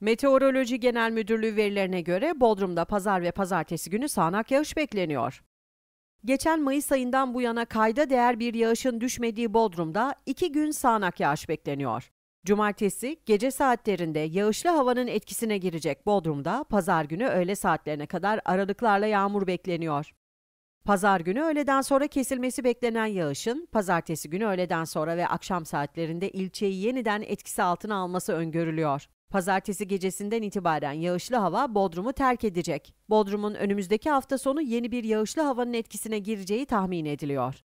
Meteoroloji Genel Müdürlüğü verilerine göre Bodrum'da pazar ve pazartesi günü sağanak yağış bekleniyor. Geçen Mayıs ayından bu yana kayda değer bir yağışın düşmediği Bodrum'da iki gün sağanak yağış bekleniyor. Cumartesi gece saatlerinde yağışlı havanın etkisine girecek Bodrum'da pazar günü öğle saatlerine kadar aralıklarla yağmur bekleniyor. Pazar günü öğleden sonra kesilmesi beklenen yağışın pazartesi günü öğleden sonra ve akşam saatlerinde ilçeyi yeniden etkisi altına alması öngörülüyor. Pazartesi gecesinden itibaren yağışlı hava Bodrum'u terk edecek. Bodrum'un önümüzdeki hafta sonu yeni bir yağışlı havanın etkisine gireceği tahmin ediliyor.